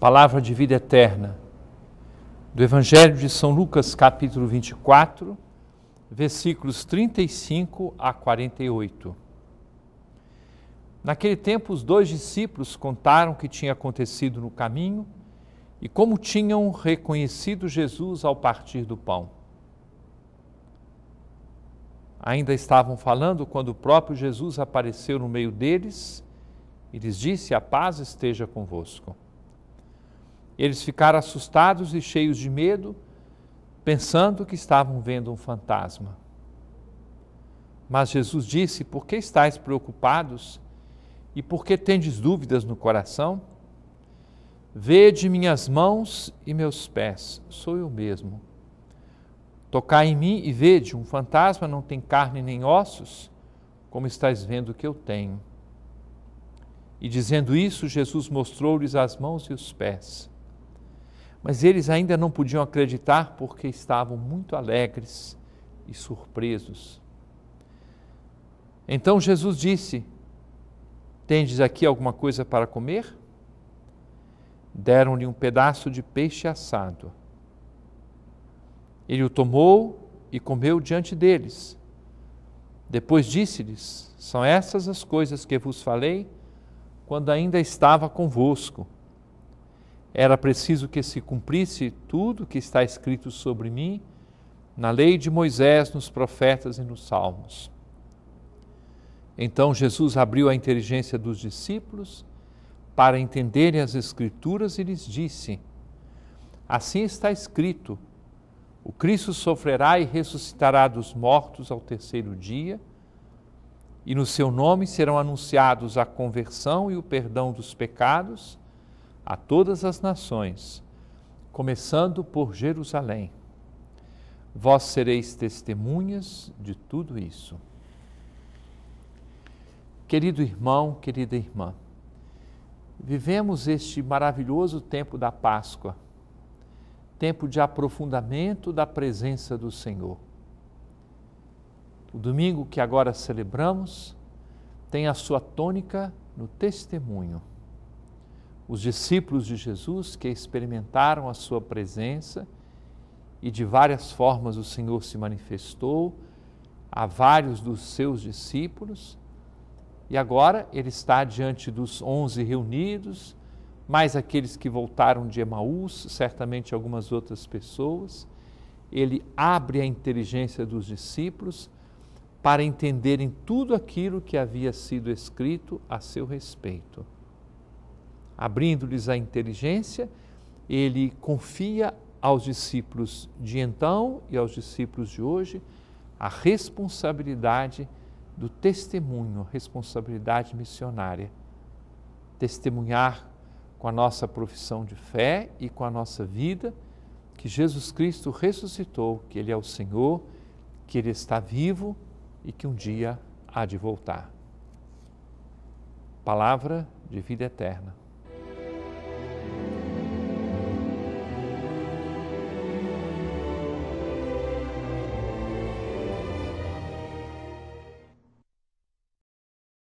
palavra de vida eterna, do Evangelho de São Lucas, capítulo 24, versículos 35 a 48. Naquele tempo, os dois discípulos contaram o que tinha acontecido no caminho e como tinham reconhecido Jesus ao partir do pão. Ainda estavam falando quando o próprio Jesus apareceu no meio deles e lhes disse: A paz esteja convosco. Eles ficaram assustados e cheios de medo, pensando que estavam vendo um fantasma. Mas Jesus disse: Por que estáis preocupados e por que tendes dúvidas no coração? Vede minhas mãos e meus pés, sou eu mesmo. Tocai em mim e vede: um fantasma não tem carne nem ossos, como estáis vendo que eu tenho. E dizendo isso, Jesus mostrou-lhes as mãos e os pés. Mas eles ainda não podiam acreditar porque estavam muito alegres e surpresos. Então Jesus disse: Tendes aqui alguma coisa para comer? Deram-lhe um pedaço de peixe assado. Ele o tomou e comeu diante deles. Depois disse-lhes: São essas as coisas que vos falei quando ainda estava convosco era preciso que se cumprisse tudo que está escrito sobre mim na lei de Moisés, nos profetas e nos salmos. Então Jesus abriu a inteligência dos discípulos para entenderem as Escrituras e lhes disse: Assim está escrito: o Cristo sofrerá e ressuscitará dos mortos ao terceiro dia, e no seu nome serão anunciados a conversão e o perdão dos pecados a todas as nações, começando por Jerusalém. Vós sereis testemunhas de tudo isso. Querido irmão, querida irmã, vivemos este maravilhoso tempo da Páscoa, tempo de aprofundamento da presença do Senhor. O domingo que agora celebramos tem a sua tônica no testemunho os discípulos de Jesus que experimentaram a sua presença e de várias formas o Senhor se manifestou a vários dos seus discípulos. E agora ele está diante dos onze reunidos, mais aqueles que voltaram de Emaús, certamente algumas outras pessoas. Ele abre a inteligência dos discípulos para entenderem tudo aquilo que havia sido escrito a seu respeito abrindo-lhes a inteligência, ele confia aos discípulos de então e aos discípulos de hoje a responsabilidade do testemunho, responsabilidade missionária. Testemunhar com a nossa profissão de fé e com a nossa vida que Jesus Cristo ressuscitou, que Ele é o Senhor, que Ele está vivo e que um dia há de voltar. Palavra de vida eterna.